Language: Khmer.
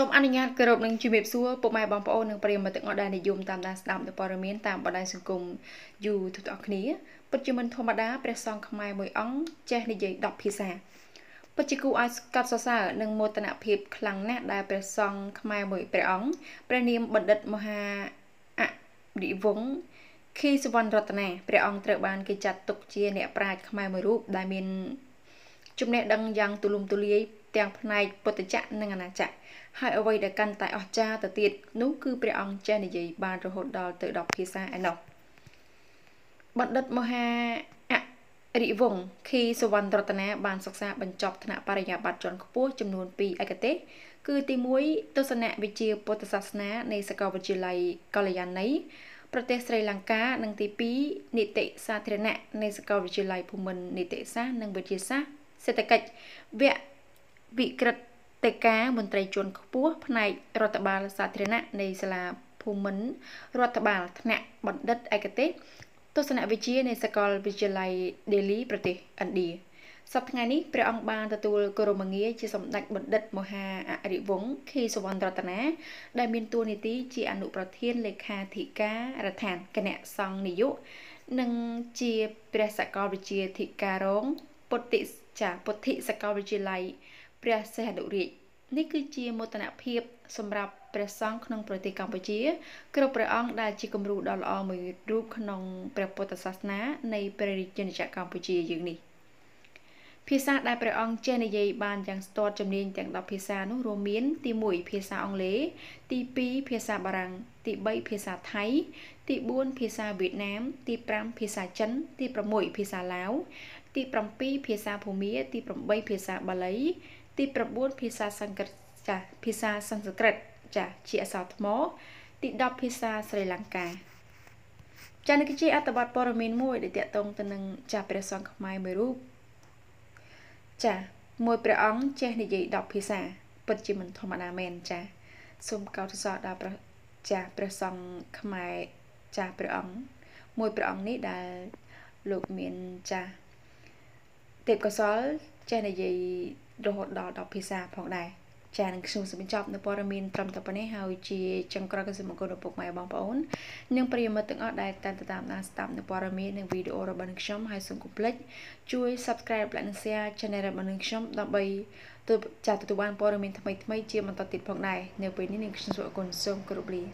សូមអនុញ្ញាតគោរពនឹងជំរាបសួរពុកម៉ែបងប្អូននិងប្រិយមិត្តទាំងអស់ដែលនិយមតាមដានស្ដាប់នៅព័ត៌មានតាមបណ្ដាញសង្គម YouTube ទាំងអស់គ្នាពិតជាមិនធម្មតាព្រះសង្ឃខ្មែរមួយអង្គចេះនិយាយ10ភាសាពិតជាគួរឲ្យកត់សរសើរនិងមោទនភាពខ្លាំងណាស់ដែលព្រះសង្ឃខ្មែរមួយព្រះអង្គព្រះនាមបណ្ឌិតមហាអរិវង្សខីសវណ្ណរតនាព្រះអង្គត្រូវបាន គេចាត់ទុកជា អ្នកប្រាជ្ញខ្មែរមួយរូបដែលមានចំណេះដឹងយ៉ាងទូលំទូលាយទាំងផ្នែកពុទ្ធចក្រនិងអាណាចក្រហើយអ្វីដែលកាន់តែអស្ចារ្យទៅទៀតនោះគឺព្រះអង្គចេះនិយាយបានរហូតដល់ទៅ10ភាសាឯណោះបណ្ឌិតមហាអរិវង្សខីសវណ្ណរតនាបានសិក្សាបញ្ចប់ថ្នាក់បរិញ្ញាបត្រជាន់ខ្ពស់ចំនួន2ឯកទេសគឺទី1ទស្សនវិជ្ជាពុទ្ធសាសនានៃសាកលវិទ្យាល័យកល្យាណីប្រទេសស្រីលង្កានិងទី2នីតិសាធារណៈនៃសាកលវិទ្យាល័យភូមិន្ទនីតិសាស្ត្រនិងវិទ្យាសាស្ត្រសេដ្ឋកិច្ចវគ្គវិក្រិតេការមន្ត្រីជាន់ខ្ពស់ផ្នែករដ្ឋបាលសាធារណៈនៃសាលាភូមិន្ទរដ្ឋបាលថ្នាក់បណ្ឌិតឯកទេសទស្សនវិជ្ជានៃសាកលវិទ្យាល័យ Delhi ប្រទេសឥណ្ឌាសប្តាហ៍នេះព្រះអង្គបានទទួលគោរមងារជាសម្ដេចបណ្ឌិតមហាអរិវង្សខេសវណ្ណរតនាដែលមានតួនាទីជាអនុប្រធានលេខាធិការរដ្ឋានគណៈសង្ឃនាយកនិងជាព្រះសកលវិទ្យាធិការរង ពុទ្ធិចាពុទ្ធិសកលវិទ្យាល័យព្រះសេហនុរាជនេះគឺជាមោទនភាពសម្រាប់ព្រះសង្ឃក្នុងប្រទេសកម្ពុជាគ្រប់ព្រះអង្គដែលជាគំរូដ៏ល្អមួយរូបក្នុងព្រះពុទ្ធសាសនា នៃព្រះរាជាណាចក្រកម្ពុជាយើងនេះភាសាដែលព្រះអង្គចេះនិយាយបានយ៉ាងស្ទាត់ជំនាញទាំង10ភាសានោះរួមមានទី1ភាសាអង់គ្លេសទី2ភាសាបារាំង ទី3ភាសាថៃ ទី4ភាសាវៀតណាម ទី5ភាសាចិន ទី6ភាសាឡាវទី7ភាសាភូមា ទី8ភាសាបាលីទី9ភាសាសង្កេតចាភាសាសំស្ក្រឹតចាជាអក្សរថ្មទី10ភាសាស្រីលង្កាចានេះគឺជា អត្ថបទព័ត៌មានមួយដែលតាក់ទងទៅនឹង ចាព្រះសង្ឃខ្មែរមួយរូបចាមួយព្រះអង្គចេះ និយាយ10ភាសាពិតជាមិនធម្មតាមែនចាសូមកោតសរដល់ព្រះចាព្រះសង្ឃខ្មែរចាព្រះអង្គមួយព្រះអង្គនេះដែលលោកមានចាទេពកសលចេះនិយាយរហូតដល់10ភាសាផងដែរចានឹងខ្ញុំសូមបញ្ចប់នៅព័ត៌មានត្រឹមតែប៉ុណ្ណេះហើយជាចុងក្រោយក៏សូមអរគុណឪពុកម៉ែបងប្អូននិងប្រិយមិត្តទាំងអស់ដែលតាមតាមដានស្ដាប់នៅព័ត៌មាននិងវីដេអូរបស់ខ្ញុំហើយសូមកុំភ្លេចជួយ Subscribe និង Share Channel របស់ខ្ញុំដើម្បីទើបចាត់ទទួលបានព័ត៌មានថ្មីៗជាបន្តទៀតផងដែរនៅពេលនេះនឹងខ្ញុំសូមអរគុណសូមគោរពលា